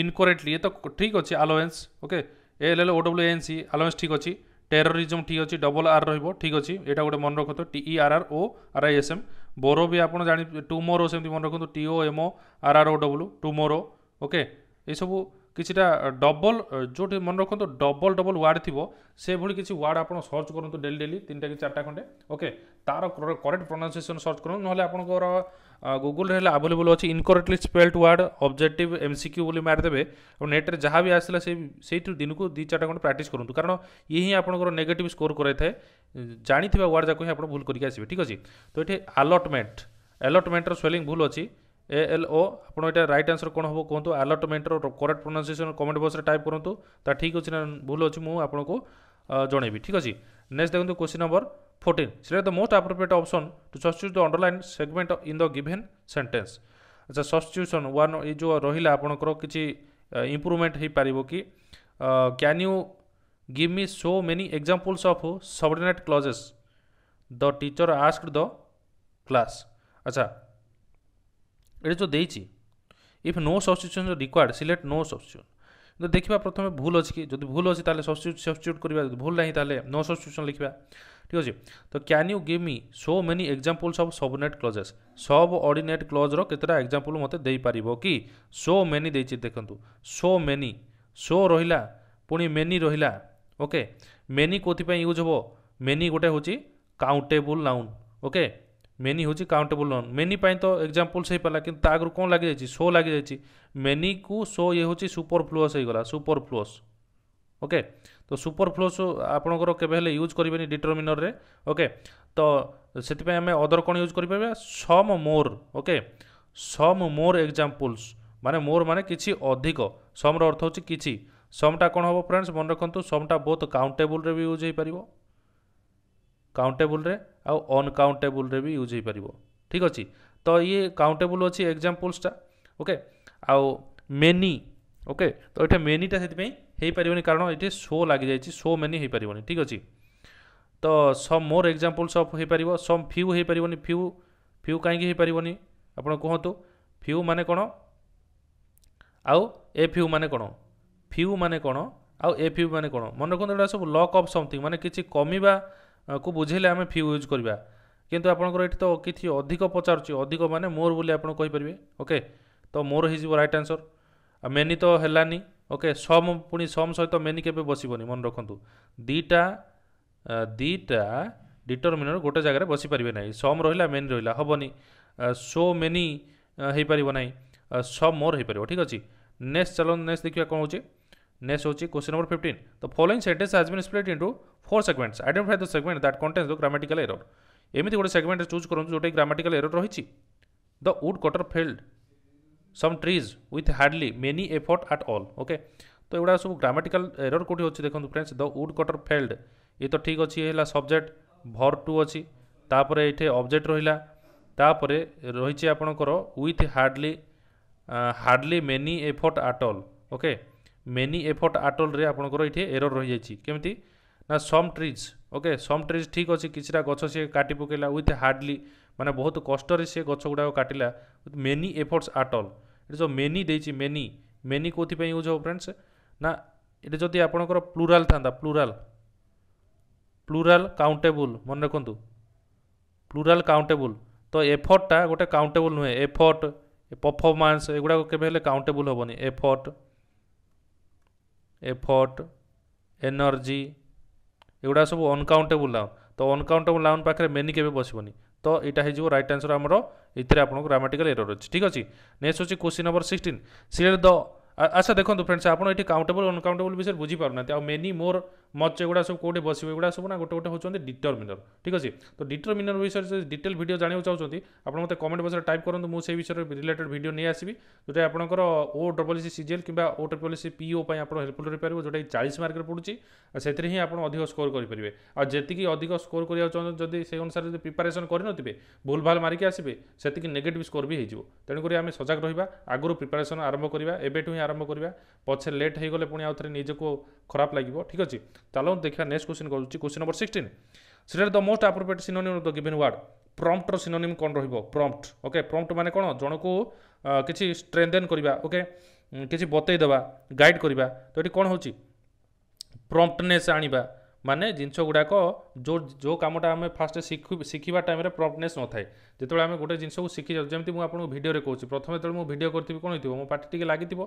ইনকরেক্টলি এ তো ঠিক আছে allowance okay L L O W N C allowance ঠিক আছে ଟେରୋରିଜମ୍ ଠିକ୍ ଅଛି ଡବଲ୍ ଆର୍ ରହିବ ଠିକ୍ ଅଛି ଏଇଟା ଗୋଟେ ମନେ ରଖନ୍ତୁ T E R R O R I S M ବୋରୋ ବି ଆପଣ ଜାଣି ଟୁମୋରୋ ସେମିତି ମନେ ରଖନ୍ତୁ T O M O R R O W tomorrow okay ଏସବୁ কিছুটা ডবল ଯେଉଁଠି ମନେ ରଖନ୍ତୁ ଡବଲ ଡବଲ ୱାର୍ଡ଼ ଥିବ ସେଭଳି କିଛି ୱାର୍ଡ଼ ଆପଣ ସର୍ଚ୍ଚ କରନ୍ତୁ ଡେଲି ଡେଲି ତିନିଟା କି ଚାରିଟା ଖଣ୍ଡେ ଓକେ ତାର କରେକ୍ଟ ପ୍ରୋନାଉନ୍ସିଏସନ୍ ସର୍ଚ୍ଚ କରନ୍ତୁ ନହେଲେ ଆପଣଙ୍କର ଗୁଗୁଲରେ ହେଲେ ଆଭେଲେବୁଲ୍ ଅଛି incorrectly spelled word objective M C Q ବୋଲି ମାରିଦେବେ ଆଉ ନେଟ୍ରେ ଯାହା ବି ଆସିଲା ସେଇ ସେଇଠୁ ଦିନକୁ ଦୁଇ ଚାରିଟା ଖଣ୍ଡେ ପ୍ରାକ୍ଟିସ୍ କରନ୍ତୁ କାରଣ ଇଏ ହିଁ ଆପଣଙ୍କର ନେଗେଟିଭ୍ ସ୍କୋର୍ କରାଇଥାଏ ଜାଣିଥିବା ୱାର୍ଡ଼ ଯାକ ହିଁ ଆପଣ ଭୁଲ କରିକି ଆସିବେ ଠିକ୍ ଅଛି ତ ଏଠି ଆଲଟମେଣ୍ଟ ଆଲଟମେଣ୍ଟର ସ୍ପେଲିଂ ଭୁଲ ଅଛି ए ଆପଣ ଏଇଟା ରାଇଟ୍ रईट କଣ कौन କୁହନ୍ତୁ ଆଲଟମେଣ୍ଟର correct correct comment comment type କରନ୍ତୁ करूँ ଠିକ୍ ଅଛି ନା ଭୁଲ ଅଛି ମୁଁ ଆପଣଙ୍କୁ जनइबी ଠିକ୍ ଅଛି नेक्स्ट ଦେଖନ୍ତୁ question number fourteen select the most appropriate option to substitute the underline segment in the given sentence ଆଚ୍ଛା ସବଷ୍ଟିଚ୍ୟୁସନ୍ ୱାନ୍ ଏଇ ଯେଉଁ ରହିଲା ଆପଣଙ୍କର କିଛି ଇମ୍ପ୍ରୁଭମେଣ୍ଟ ହୋଇପାରିବ କି can you give me so many examples of subordinate clauses the teacher asked the class ଆଚ୍ଛା ଏଇଟା ଯେଉଁ ଦେଇଛି if no substitution required select no substitution କିନ୍ତୁ ଦେଖିବା ପ୍ରଥମେ ଭୁଲ ଅଛି କି ଯଦି ଭୁଲ ଅଛି ତାହେଲେ ସବଷ୍ଟିଚ୍ୟୁଟ୍ ସବଷ୍ଟିଚ୍ୟୁଟ୍ କରିବା ଯଦି ଭୁଲ ନାହିଁ ତାହେଲେ ନୋ ସବଷ୍ଟିଚ୍ୟୁସନ୍ ଲେଖିବା ଠିକ୍ ଅଛି ତ can you give me so many examples of subnet clauses subordinate କ୍ଲଜ୍ର କେତେଟା ଏକ୍ଜାମ୍ପଲ୍ ମୋତେ ଦେଇପାରିବ କି ସୋ ମେନି ଦେଇଛି ଦେଖନ୍ତୁ ସୋ ମେନି ସୋ ରହିଲା ପୁଣି ମେନି ରହିଲା ଓକେ ମେନି କେଉଁଥିପାଇଁ ୟୁଜ୍ ହେବ ମେନି ଗୋଟେ ହେଉଛି କାଉଣ୍ଟେବୁଲ୍ ନାଉନ୍ ଓକେ ମେନି ହେଉଛି କାଉଣ୍ଟେବୁଲ୍ ନନ୍ ମେନି ପାଇଁ ତ ଏକ୍ଜାମ୍ପଲ୍ସ ହେଇପାରିଲା କିନ୍ତୁ ତା ଆଗରୁ କ'ଣ ଲାଗିଯାଇଛି ସୋ ଲାଗିଯାଇଛି ମେନିକୁ ସୋ ଇଏ ହେଉଛି ସୁପରଫ୍ଲୁଅସ୍ ହେଇଗଲା ସୁପରଫ୍ଲୁଅସ୍ ଓକେ ତ ସୁପରଫ୍ଲୁଅସ୍ ଆପଣଙ୍କର କେବେ ହେଲେ ୟୁଜ୍ କରିବେନି ଡିଟରମିନରରେ ଓକେ ତ ସେଥିପାଇଁ ଆମେ ଅଦର କ'ଣ ୟୁଜ୍ କରିପାରିବା ସମ୍ ମୋର୍ ଓକେ ସମ୍ ମୋର୍ ଏକ୍ଜାମ୍ପଲ୍ସ ମାନେ ମୋର୍ ମାନେ କିଛି ଅଧିକ ସମର ଅର୍ଥ ହେଉଛି କିଛି ସମଟା କ'ଣ ହେବ ଫ୍ରେଣ୍ଡସ୍ ମନେ ରଖନ୍ତୁ ସମଟା ବହୁତ କାଉଣ୍ଟେବୁଲ୍ରେ ବି ୟୁଜ୍ ହେଇପାରିବ କାଉଣ୍ଟେବୁଲ୍ରେ ଆଉ ଅନକାଉଣ୍ଟେବୁଲ୍ରେ ବି ୟୁଜ୍ ହୋଇପାରିବ ଠିକ୍ ଅଛି ତ ଇଏ କାଉଣ୍ଟେବୁଲ୍ ଅଛି ଏକ୍ଜାମ୍ପଲ୍ସଟା ଓକେ ଆଉ ମେନି ଓକେ ତ ଏଇଟା ମେନିଟା ସେଥିପାଇଁ ହୋଇପାରିବନି କାରଣ ଏଠି ସୋ ଲାଗିଯାଇଛି ସୋ ମେନି ହୋଇପାରିବନି ଠିକ୍ ଅଛି ତ ସମ୍ ମୋର ଏକ୍ଜାମ୍ପଲ୍ସ ଅଫ୍ ହୋଇପାରିବ ସମ୍ ଫ୍ୟୁ ହୋଇପାରିବନି ଫ୍ୟୁ ଫ୍ୟୁ କାହିଁକି ହୋଇପାରିବନି ଆପଣ କୁହନ୍ତୁ ଫ୍ୟୁ ମାନେ କ'ଣ ଆଉ ଏ ଫ୍ୟୁ ମାନେ କ'ଣ ଫ୍ୟୁ ମାନେ କ'ଣ ଆଉ ଏ ଫ୍ୟୁ ମାନେ କ'ଣ ମନେ ରଖନ୍ତୁ ଏଗୁଡ଼ା ସବୁ ଲକ୍ ଅଫ୍ ସମଥିଙ୍ଗ ମାନେ କିଛି କମିବା କୁ ବୁଝେଇଲେ ଆମେ ଫ୍ୟୁ ୟୁଜ୍ କରିବା କିନ୍ତୁ ଆପଣଙ୍କର ଏଠି ତ କିଛି ଅଧିକ ପଚାରୁଛି ଅଧିକ ମାନେ ମୋର ବୋଲି ଆପଣ କହିପାରିବେ ଓକେ ତ ମୋର ହେଇଯିବ ରାଇଟ୍ ଆନ୍ସର୍ ଆଉ ମେନି ତ ହେଲାନି ଓକେ ସମ୍ ପୁଣି ସମ୍ ସହିତ ମେନି କେବେ ବସିବନି ମନେ ରଖନ୍ତୁ ଦୁଇଟା ଦୁଇଟା ଡିଟରମିନର୍ ଗୋଟେ ଜାଗାରେ ବସିପାରିବେ ନାହିଁ ସମ୍ ରହିଲା ମେନି ରହିଲା ହେବନି ସୋ ମେନି ହେଇପାରିବ ନାହିଁ ସମ୍ ମୋର ହେଇପାରିବ ଠିକ୍ ଅଛି ନେକ୍ସଟ୍ ଚାଲନ୍ତୁ ନେକ୍ସଟ୍ ଦେଖିବା କ'ଣ ହେଉଛି Next होची question number 15. The following sentence has been split into four segments. Identify the segment that contains the grammatical error. ଏମିତି ଗୋଟେ ସେଗମେଣ୍ଟ ଚୁଜ୍ କରନ୍ତୁ ଯେଉଁଟାକି ଗ୍ରାମାଟିକାଲ ଏରର ରହିଛି the wood cutter felled some trees with hardly many effort at all okay ତ ଏଗୁଡ଼ା ସବୁ grammatical error କେଉଁଠି ଅଛି ଦେଖନ୍ତୁ friends the wood cutter felled ଇଏ ତ ଠିକ୍ ଅଛି ହେଲା ସବଜେକ୍ଟ ଭର ଟୁ ଅଛି ତାପରେ ଏଠି ଅବଜେକ୍ଟ ରହିଲା ତାପରେ ରହିଛି ଆପଣଙ୍କର with hardly hardly many effort at all okay many effort ଆଟଲ୍ରେ ଆପଣଙ୍କର ଏଠି ଏରର୍ ରହିଯାଇଛି କେମିତି ନା some trees okay some trees ଠିକ୍ ଅଛି କିଛିଟା ଗଛ ସିଏ କାଟି ପକାଇଲା ୱିଥ୍ ହାର୍ଡ଼ଲି ମାନେ ବହୁତ କଷ୍ଟରେ ସିଏ ଗଛ ଗୁଡ଼ାକ କାଟିଲା ୱିଥ୍ ମେନି ଏଫର୍ଟସ୍ ଆଟଲ୍ ଏଠି ଯେଉଁ ମେନି ଦେଇଛି ମେନି ମେନି କେଉଁଥିପାଇଁ ୟୁଜ୍ ହେବ ଫ୍ରେଣ୍ଡସ୍ ନା ଏଠି ଯଦି ଆପଣଙ୍କର ପ୍ଲୁରାଲ୍ ଥାନ୍ତା ପ୍ଲୁରାଲ୍ ପ୍ଲୁରାଲ୍ କାଉଣ୍ଟେବୁଲ୍ ମନେ ରଖନ୍ତୁ ପ୍ଲୁରାଲ୍ କାଉଣ୍ଟେବୁଲ୍ ତ ଏଫର୍ଟଟା ଗୋଟେ କାଉଣ୍ଟେବୁଲ୍ ନୁହେଁ ଏଫର୍ଟ ପରଫର୍ମାନ୍ସ ଏଗୁଡ଼ାକ କେବେ ହେଲେ କାଉଣ୍ଟେବୁଲ୍ ହେବନି ଏଫର୍ଟ এফর্ট এনর্জি এগুড়া সব অনকাউন্টেবল নাউন তো অনকাউন্টেবল নাউন পাখে মেনি কেবে বসবনি তো এটা হয়ে যাব রাইট আনসর আমার এতে আপনার গ্রামাটিকাল এরর অছে ঠিক আছে নেক্সট হচ্ছে question number sixteen select the আচ্ছা দেখুন ফ্রেন্ডস আপনার এটি কাউন্টেবল অনকাউন্টেবল বিষয়ে বুঝিপার না আউ মেনি মোর মচ এগুলা সব কোটে বসবে এগুলা সব না গোটে গোটে হচ্ছে ডিটরমিনর ঠিক আছে তো ডিটরমিনর বিষয়ে যদি ডিটেল ভিডিও জাঁয়া চাহুন আপনার মতো কমেন্ট বক্সরে টাইপ করতে মু সেই বিষয়ে রিলেটেড ভিডিও নিয়ে আসবি যেটা আপনার ও ডবল সি সিজিএল কিংবা ও ডবল সি পিও পাই আপনার হেল্পফুল হয়ে পারিব যেটা চাশ মার্করে পড়ুছি সেতিরে হি আপনার অধিক স্কোর করে আর যেতিকি অধিক স্কোর করা চাহুন যদি সেই অনুসারে যদি প্রিপারেসন করে ভুল ভাল মারিকি আসবে সেতিকি নেগেটিভ স্কোর বি হয়ে যাব তেমক আমি সজাগ রহবা আগর প্রিপারেসন আরম্ভ করা এবেঠু হি আরম্ভ କରିବା ପଛରେ ଲେଟ୍ ହୋଇଗଲେ ପୁଣି ଆଉଥରେ ନିଜକୁ ଖରାପ ଲାଗିବ ଠିକ୍ ଅଛି ଚାଲନ୍ତୁ ଦେଖିବା ନେକ୍ସଟ କ୍ୱେଶ୍ଚିନ୍ କରୁଛି କ୍ୱେଶ୍ଚିନ୍ ନମ୍ବର ସିକ୍ସଟିନ୍ ସେଠାରେ the most appropriate synonym the given word ପ୍ରମ୍ପ୍ଟର ସିନୋନିମ୍ କ'ଣ ରହିବ ପ୍ରମ୍ପ୍ଟ ଓକେ ପ୍ରମ୍ପ୍ଟ ମାନେ କ'ଣ ଜଣକୁ କିଛି ଷ୍ଟ୍ରେନ୍ଦେନ୍ କରିବା ଓକେ କିଛି ବତେଇ ଦେବା ଗାଇଡ଼ କରିବା ତ ଏଠି କ'ଣ ହେଉଛି ପ୍ରମ୍ପ୍ଟନେସ୍ ଆଣିବା ମାନେ ଜିନିଷ ଗୁଡ଼ାକ ଯେଉଁ ଯେଉଁ କାମଟା ଆମେ ଫାଷ୍ଟ ଶିଖୁ ଶିଖିବା ଟାଇମ୍ରେ ପ୍ରମ୍ପ୍ଟନେସ୍ ନଥାଏ ଯେତେବେଳେ ଆମେ ଗୋଟେ ଜିନିଷକୁ ଶିଖିଯାଉ ଯେମିତି ମୁଁ ଆପଣଙ୍କୁ ଭିଡ଼ିଓରେ କହୁଛି ପ୍ରଥମେ ଯେତେବେଳେ ମୁଁ ଭିଡ଼ିଓ କରିଥିବି କ'ଣ ହେଇଥିବ ମୋ ପାଟି ଟିକେ ଲାଗିଥିବ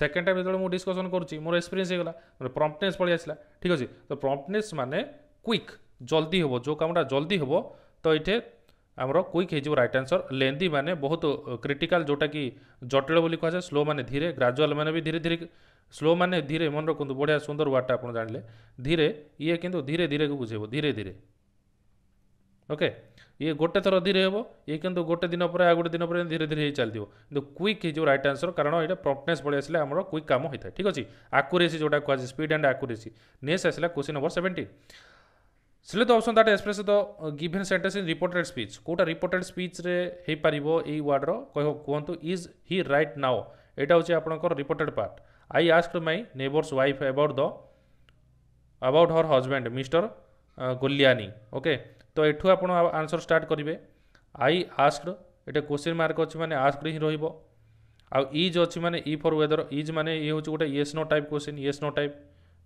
ସେକେଣ୍ଡ ଟାଇମ୍ ଯେତେବେଳେ ମୁଁ ଡିସ୍କସନ୍ କରୁଛି ମୋର ଏକ୍ସପିରିଏନ୍ସ ହେଇଗଲା ମୋର ପ୍ରମ୍ପ୍ଟନେସ୍ ପଳେଇ ଆସିଲା ଠିକ୍ ଅଛି ତ ପ୍ରମ୍ପନେସ୍ ମାନେ କ୍ୱିକ୍ ଜଲ୍ଦି ହେବ ଯେଉଁ କାମଟା ଜଲ୍ଦି ହେବ ତ ଏଇଠି ଆମର କୁଇକ୍ ହେଇଯିବ ରାଇଟ୍ ଆନ୍ସର୍ ଲେନ୍ଦି ମାନେ ବହୁତ କ୍ରିଟିକାଲ୍ ଯେଉଁଟାକି ଜଟିଳ ବୋଲି କୁହାଯାଏ ସ୍ଲୋ ମାନେ ଧୀରେ ଗ୍ରାଜୁଆଲ୍ ମାନେ ବି ଧୀରେ ଧୀରେ ସ୍ଲୋ ମାନେ ଧୀରେ ମନେ ରଖନ୍ତୁ ବଢ଼ିଆ ସୁନ୍ଦର ୱାର୍ଡ଼ଟା ଆପଣ ଜାଣିଲେ ଧୀରେ ଇଏ କିନ୍ତୁ ଧୀରେ ଧୀରେକୁ ବୁଝେଇବ ଧୀରେ ଧୀରେ ଓକେ ଇଏ ଗୋଟେ ଥର ଧୀରେ ହେବ ଇଏ କିନ୍ତୁ ଗୋଟେ ଦିନ ପରେ ଆଉ ଗୋଟେ ଦିନ ପରେ ଧୀରେ ଧୀରେ ହେଇ ଚାଲିଥିବ କିନ୍ତୁ କୁଇକ୍ ହେଇଯିବ ରାଇଟ୍ ଆନ୍ସର୍ କାରଣ ଏଇଟା ପ୍ରମ୍ପନେସ୍ ପଳେଇ ଆସିଲେ ଆମର କୁଇକ୍ କାମ ହୋଇଥାଏ ଠିକ୍ ଅଛି ଆକୁରେସି ଯେଉଁଟା କୁହାଯାଏ ସ୍ପିଡ୍ ଆଣ୍ଡ ଆକୁରେସି ନେକ୍ସଟ ଆସିଲା question number seventeen select the option that express the given sentence in reported speech କେଉଁଟା ରିପୋର୍ଟେଡ୍ ସ୍ପିଚ୍ରେ ହେଇପାରିବ ଏଇ ୱାର୍ଡ଼ର କହ କୁହନ୍ତୁ ଇଜ୍ ହି ରାଇଟ୍ ନାଓ ଏଇଟା ହେଉଛି ଆପଣଙ୍କର reported part I ask my neighbour's wife about the about her husband Mr Giuliani okay ତ ଏଠୁ ଆପଣ ଆନ୍ସର୍ ଷ୍ଟାର୍ଟ କରିବେ ଆଇ ଆସ୍କଡ୍ ଏଇଟା କୋଶ୍ଚିନ୍ ମାର୍କ ଅଛି ମାନେ ଆସ୍କଡ୍ ହିଁ ରହିବ ଆଉ ଇଜ୍ ଅଛି ମାନେ ଇ ଫର୍ ୱେଦର୍ ଇଜ୍ ମାନେ ଇଏ ହେଉଛି ଗୋଟେ yes no type question yes no type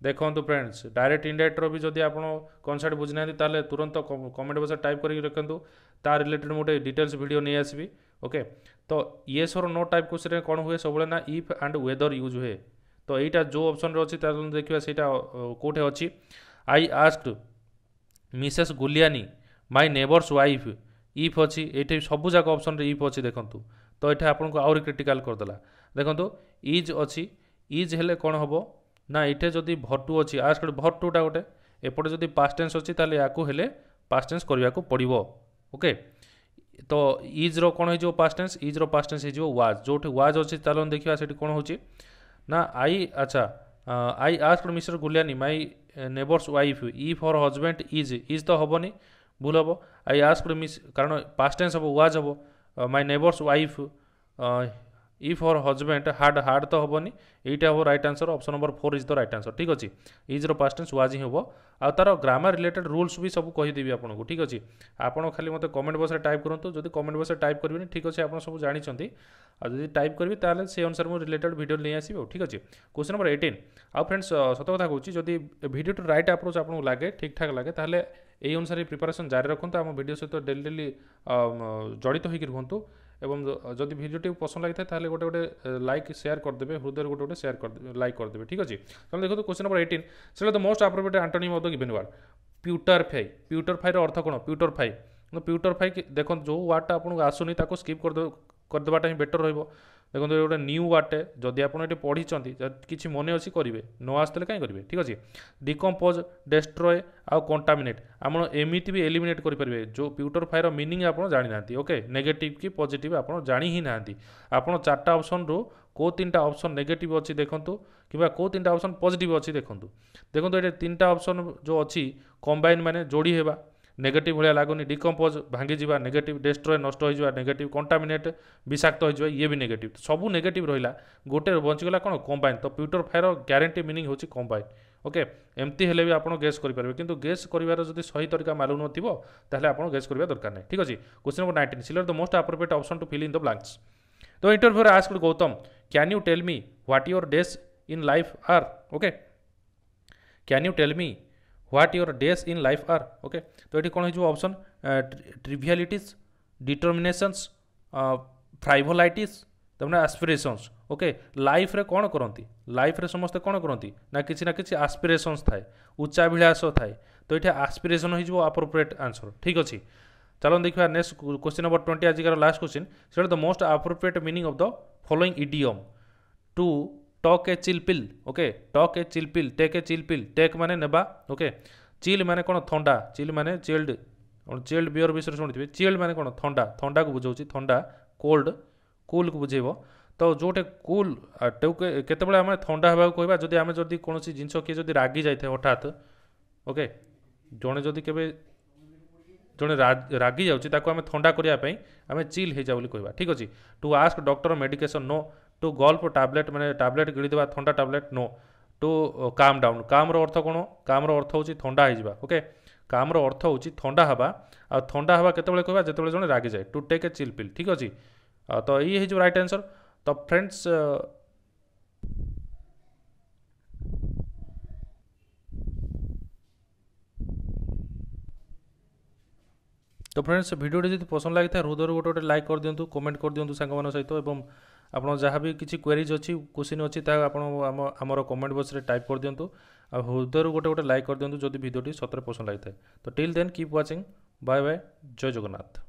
ଦେଖନ୍ତୁ ଫ୍ରେଣ୍ଡସ୍ ଡାଇରେକ୍ଟ ଇଣ୍ଡାଇରେକ୍ଟର ବି ଯଦି ଆପଣ କନସେପ୍ଟ ବୁଝିନାହାନ୍ତି ତାହେଲେ ତୁରନ୍ତ କମେଣ୍ଟ ବକ୍ସରେ ଟାଇପ୍ କରିକି ରଖନ୍ତୁ ତା ରିଲେଟେଡ଼ ମୁଁ ଗୋଟେ ଡିଟେଲ୍ସ ଭିଡ଼ିଓ ନେଇ ଆସିବି ଓକେ ତ ୟେସ୍ ନୋ ଟାଇପ୍ କୋଶ୍ଚିନ୍ରେ କ'ଣ ହୁଏ ସବୁବେଳେ ନା ଇଫ୍ ଆଣ୍ଡ ୱେଦର୍ ୟୁଜ୍ ହୁଏ ତ ଏଇଟା ଯେଉଁ ଅପସନ୍ରେ ଅଛି ତାହେଲେ ଦେଖିବା ସେଇଟା କେଉଁଠି ଅଛି I asked Mrs Giuliani my neighbour's wife if ଅଛି ଏଇଠି ସବୁଯାକ ଅପସନ୍ରେ ଇଫ୍ ଅଛି ଦେଖନ୍ତୁ ତ ଏଇଟା ଆପଣଙ୍କୁ ଆହୁରି କ୍ରିଟିକାଲ୍ କରିଦେଲା ଦେଖନ୍ତୁ ଇଜ୍ ଅଛି ଇଜ୍ ହେଲେ କ'ଣ ହେବ ନା ଏଇଠି ଯଦି ଭଟୁ ଅଛି ଆ ଭଟୁଟା ଗୋଟେ ଏପଟେ ଯଦି ପାଷ୍ଟ ଟେନ୍ସ ଅଛି ତାହେଲେ ୟାକୁ ହେଲେ ପାଷ୍ଟ ଟେନ୍ସ କରିବାକୁ ପଡ଼ିବ ଓକେ ତ ଇଜ୍ର କ'ଣ ହେଇଯିବ ପାଷ୍ଟ ଟେନ୍ସ ଇଜ୍ର ପାଷ୍ଟ ଟେନ୍ସ ହେଇଯିବ ୱାଜ୍ ଯେଉଁଠି ୱାଜ୍ ଅଛି ଚାଲନ୍ତୁ ଦେଖିବା ସେଠି କ'ଣ ହେଉଛି ନା ଆଇ ଆଚ୍ଛା I asked Mr Giuliani my neighbour's wife if her husband is is ତ ହେବନି ଭୁଲ ହେବ ଆଇ ଆସ୍କଡ଼ ମିସ୍ କାରଣ ପାଷ୍ଟ ଟେନ୍ସ ହେବ ୱାଜ୍ ହେବ my neighbour's wife if her husband had had তো হবনি এইটা হব right answer option number four is the right answer ঠিক আছে ইজর পাস্ট টেন্স ওয়াজ হি হব আর তার গ্রামার রিলেটেড রুলস বি সব কহিদেবি আপনার ঠিক আছে আপনার খালি মতো কমেন্ট বক্সরে টাইপ করতু যদি কমেন্ট বক্সরে টাইপ করবেনি ঠিক আছে আপনার সব জাঁচান আর যদি টাইপ করবে তাহলে সেই অনুসারে মু রিলেটেড ভিডিও নিয়ে আসবে ঠিক আছে কোশ্চেন নম্বর এইটিন আর ফ্রেন্ডস সত কথা কହୁছি যদি ভিডিওটি রাইট আপ্রোচ আপনার লাগে ঠিকঠাক লাগে তাহলে এই অনুসারে প্রিপারেসন জারি রাখুন আমার ভিডিও সহ ডেলি ডেলি জড়িত হয়ে রুহতু এবং যদি ভিডিওটি পছন্দ লাগিଥାଏ তাহলে গোটে গোটে লাইক ସେୟାର କରିଦେବେ ହୃଦୟରେ ଗୋଟେ ଗୋଟେ ସେୟାର କରିଦେବେ ଲାଇକ୍ କରିଦେବେ ଠିକ୍ ଅଛି ତମେ ଦେଖନ୍ତୁ କ୍ୱେଶ୍ଚନ୍ ନମ୍ବର ଏଇଟିନ୍ ସେଟା the most appropriate antonym of the given word putrefy ପ୍ୟୁଟରଫାଇର ଅର୍ଥ କ'ଣ ପ୍ୟୁଟରଫାଇ ପ୍ୟୁଟରଫାଇ ଦେଖନ୍ତୁ ଯେଉଁ ୱାର୍ଡ଼ଟା ଆପଣଙ୍କୁ ଆସୁନି ତାକୁ ସ୍କିପ୍ କରିଦେବେ କରିଦେବାଟା ହିଁ ବେଟର୍ ରହିବ দেখুন ଗୋଟେ ନ୍ୟୁ ୱାର୍ଡ଼ଟେ ଯଦି ଆପଣ ଏଠି ପଢ଼ିଛନ୍ତି କିଛି ମନେ ଅଛି କରିବେ ନ ଆସିଥିଲେ କାହିଁ କରିବେ ଠିକ୍ ଅଛି ଡିକମ୍ପୋଜ୍ ଡେଷ୍ଟ୍ରଏ ଆଉ କଣ୍ଟାମିନେଟ୍ ଆପଣ ଏମିତି ବି ଏଲିମିନେଟ୍ କରିପାରିବେ ଯେଉଁ ପ୍ୟୁଟରଫାଏର ମିନିଂ ଆପଣ ଜାଣିନାହାନ୍ତି ଓକେ ନେଗେଟିଭ୍ କି ପଜିଟିଭ୍ ଆପଣ ଜାଣି ହିଁ ନାହାନ୍ତି ଆପଣ ଚାରିଟା ଅପସନ୍ରୁ କେଉଁ ତିନିଟା ଅପସନ୍ ନେଗେଟିଭ୍ ଅଛି ଦେଖନ୍ତୁ କିମ୍ବା କେଉଁ ତିନିଟା ଅପସନ୍ ପଜିଟିଭ୍ ଅଛି ଦେଖନ୍ତୁ ଦେଖନ୍ତୁ ଏଠି ତିନିଟା ଅପସନ୍ ଯେଉଁ ଅଛି କମ୍ବାଇନ୍ ମାନେ ଯୋଡ଼ି ହେବା ନେଗେଟିଭ୍ ଭଳିଆ ଲାଗୁନି ଡିକମ୍ପୋଜ୍ ଭାଙ୍ଗିଯିବା ନେଗେଟିଭ୍ ଡେଷ୍ଟ୍ରଏ ନଷ୍ଟ ହୋଇଯିବା ନେଗେଟିଭ୍ କଣ୍ଟାମିନେଟ୍ ବିଷାକ୍ତ ହୋଇଯିବା ଇଏ ବି ନେଗେଟିଭ୍ ସବୁ ନେଗେଟିଭ୍ ରହିଲା ଗୋଟେ ବଞ୍ଚିଗଲା କ'ଣ କମ୍ବାଇନ୍ ତ ପ୍ୟୁଟରଫାଏର ଗ୍ୟାରେଣ୍ଟି ମିନିଂ ହେଉଛି କମ୍ବାଇନ୍ ଓକେ ଏମିତି ହେଲେ ବି ଆପଣ ଗେସ୍ କରିପାରିବେ କିନ୍ତୁ ଗେସ୍ କରିବାର ଯଦି ସହି ତରିକା ମାଲୁମ ନଥିବ ତାହେଲେ ଆପଣ ଗେସ୍ କରିବା ଦରକାର ନାହିଁ ଠିକ୍ ଅଛି question number nineteen select the most appropriate option to fill in the blanks the ଇଣ୍ଟରଭ୍ୟୁରେ ask Gautam can you tell me what your days in life are okay can you tell me what your days in life are okay ତ ଏଠି କ'ଣ ହେଇଯିବ option ଟ୍ରିଭିଆଲିଟିସ୍ ଡିଟର୍ମିନେସନ୍ସ ଫ୍ରାଇଭୋଲାଇଟିସ୍ ତାମାନେ ଆସ୍ପିରେସନ୍ସ okay ଲାଇଫ୍ରେ କ'ଣ କରନ୍ତି ଲାଇଫ୍ରେ ସମସ୍ତେ କ'ଣ କରନ୍ତି ନା କିଛି ନା କିଛି ଆସ୍ପିରେସନ୍ସ ଥାଏ ଉଚ୍ଚାଭିଳାସ ଥାଏ ତ ଏଠି ଆସ୍ପିରେସନ୍ ହେଇଯିବ ଆପ୍ରୋପ୍ରିଏଟ୍ ଆନ୍ସର ଠିକ୍ ଅଛି ଚାଲନ୍ତୁ ଦେଖିବା ନେକ୍ସଟ କ୍ୱେଶ୍ଚିନ୍ ନମ୍ବର ଟ୍ୱେଣ୍ଟି ଆଜିକାର ଲାଷ୍ଟ କ୍ୱେଶ୍ଚିନ୍ ସେଇଟା the most appropriate meaning of the following idiom to talk a chill pill okay talk a chill pill take a chill pill take माने नेबा okay chill ମାନେ କ'ଣ ଥଣ୍ଡା chill ମାନେ chilled chilled beer ବିଷୟରେ ଶୁଣିଥିବେ chilled ମାନେ କ'ଣ ଥଣ୍ଡା ଥଣ୍ଡାକୁ ବୁଝାଉଛି ଥଣ୍ଡା କୋଲ୍ଡ କୁଲ୍କୁ ବୁଝେଇବ ତ ଯେଉଁଟା କୁଲ୍ କେତେବେଳେ ଆମେ ଥଣ୍ଡା ହେବାକୁ କହିବା ଯଦି ଆମେ ଯଦି କୌଣସି ଜିନିଷ କିଏ ଯଦି ରାଗି ଯାଇଥାଏ ହଠାତ୍ ଓକେ ଜଣେ ଯଦି କେବେ ଜଣେ ରାଗି ଯାଉଛି ତାକୁ ଆମେ ଥଣ୍ଡା କରିବା ପାଇଁ ଆମେ ଚିଲ୍ ହେଇଯାଉ ବୋଲି କହିବା ଠିକ୍ ଅଛି to ask doctor medication no to gulp tablet ମାନେ ଟାବଲେଟ୍ ଗିଳିଦେବା ଥଣ୍ଡା tablet no to calm down କାମ୍ର ଅର୍ଥ କ'ଣ କାମ୍ର ଅର୍ଥ ହେଉଛି ଥଣ୍ଡା ହେଇଯିବା ଓକେ କାମ୍ର ଅର୍ଥ ହେଉଛି ଥଣ୍ଡା ହେବା ଆଉ ଥଣ୍ଡା ହେବା କେତେବେଳେ କହିବା ଯେତେବେଳେ ଜଣେ ରାଗିଯାଏ to take a chill pill ଠିକ୍ ଅଛି ତ ଇଏ ହେଇଯିବ ରାଇଟ୍ ଆନ୍ସର୍ ତ ଫ୍ରେଣ୍ଡସ୍ তো ফ্রেন্ডস ভিডিওটি যদি পছন্দ লাগিথায় হৃদয়র গোটে গোটে লাইক করে দিও কমেন্ট করে দিও সাংমান সহ এবং ଆପଣ ଯାହା ବି କିଛି କ୍ୱେରିଜ୍ ଅଛି କୋଶ୍ଚିନ୍ ଅଛି ତାହା ଆପଣ ଆମ ଆମର କମେଣ୍ଟ ବକ୍ସରେ ଟାଇପ୍ କରିଦିଅନ୍ତୁ ଆଉ ହୃଦୟରୁ ଗୋଟେ ଗୋଟେ ଲାଇକ୍ କରିଦିଅନ୍ତୁ ଯଦି ଭିଡ଼ିଓଟି ସତରେ ପସନ୍ଦ ଲାଗିଥାଏ ତ till then keep watching bye bye Jai Jagannath